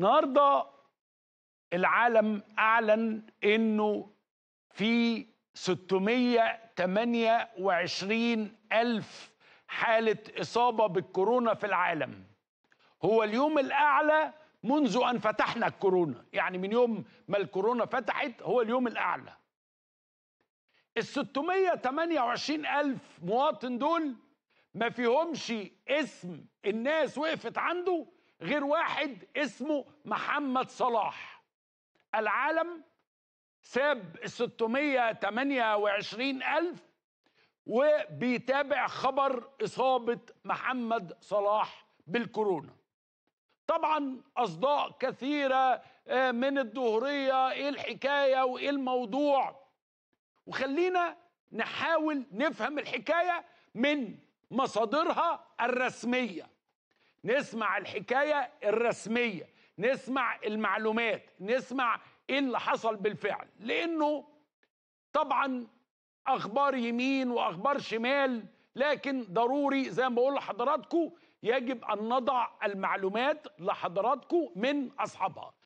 النهارده العالم اعلن انه في 628 ألف حالة إصابة بالكورونا في العالم هو اليوم الأعلى منذ أن فتحنا الكورونا يعني من يوم ما الكورونا فتحت هو اليوم الأعلى ال 628 ألف مواطن دول ما فيهمش اسم الناس وقفت عنده غير واحد اسمه محمد صلاح العالم ساب 628 ألف وبيتابع خبر إصابة محمد صلاح بالكورونا طبعا أصداء كثيرة آه، من الدهرية إيه الحكاية وإيه الموضوع وخلينا نحاول نفهم الحكاية من مصادرها الرسميه نسمع الحكايه الرسميه نسمع المعلومات نسمع ايه اللي حصل بالفعل لانه طبعا اخبار يمين واخبار شمال لكن ضروري زي ما بقول لحضراتكم يجب ان نضع المعلومات لحضراتكم من اصحابها